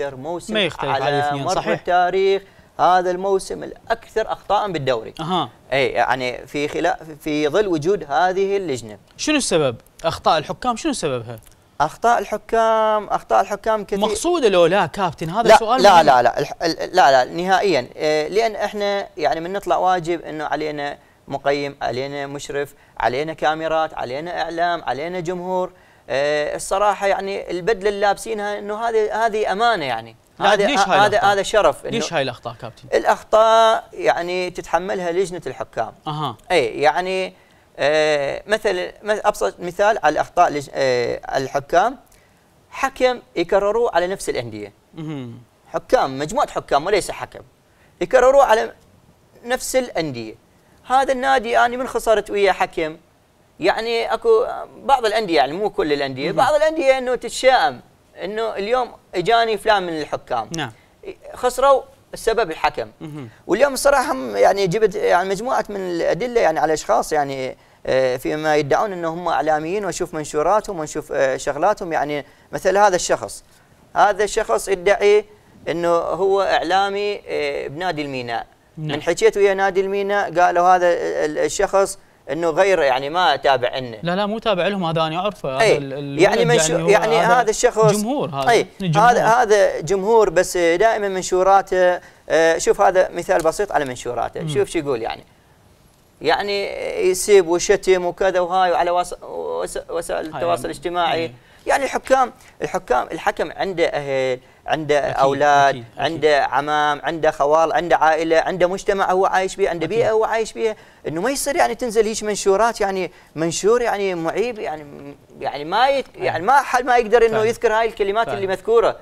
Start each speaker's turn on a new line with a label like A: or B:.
A: اكثر موسم ما يختلف على مر صحيح. التاريخ هذا الموسم الاكثر اخطاء بالدوري اها اي يعني في خلاف في ظل وجود هذه اللجنه شنو السبب اخطاء الحكام شنو سببها اخطاء الحكام اخطاء الحكام كثير مقصوده لو لا كابتن هذا لا سؤال لا, لا لا لا لا لا نهائيا إيه، لان احنا يعني من نطلع واجب انه علينا مقيم علينا مشرف علينا كاميرات علينا اعلام علينا جمهور آه، الصراحه يعني البدله اللي لابسينها انه هذه هذه امانه يعني هذا هذا آه، هذا شرف ليش هاي الاخطاء كابتن؟ الاخطاء يعني تتحملها لجنه الحكام اها اي يعني آه مثل ابسط مثال على الاخطاء لج... آه الحكام حكم يكرروه على نفس الانديه حكام مجموعه حكام وليس حكم يكرروه على نفس الانديه هذا النادي انا يعني من خسرت ويا حكم يعني اكو بعض الانديه يعني مو كل الانديه بعض الانديه انه تتشائم انه اليوم اجاني فلان من الحكام نعم خسروا السبب الحكم واليوم الصراحه هم يعني جبت يعني مجموعه من الادله يعني على اشخاص يعني آه، فيما يدعون انه هم اعلاميين واشوف منشوراتهم ونشوف آه، شغلاتهم يعني مثل هذا الشخص هذا الشخص يدعي انه هو اعلامي آه، بنادي الميناء نعم. من حكيت ويا نادي الميناء قالوا هذا الشخص انه غير يعني ما تابع انه لا لا مو تابع لهم هذا انا اعرفه هذا إيه، يعني من يعني, يعني هذا, هذا الشخص جمهور هذا إيه، إيه، هذا هذا جمهور بس دائما منشوراته آه، شوف هذا مثال بسيط على منشوراته شوف شو يقول يعني يعني يسب وشتم وكذا وهاي وعلى وسائل التواصل الاجتماعي يعني الحكام الحكام الحكم عنده اهل عنده أكيد اولاد أكيد عنده أكيد عمام عنده خوال عنده عائله عنده مجتمع هو عايش بيه عنده بيئه هو عايش بيها انه ما يصير يعني تنزل هيك منشورات يعني منشور يعني معيب يعني يعني ما يعني ما حد ما يقدر انه يذكر هاي الكلمات فعلا. اللي مذكوره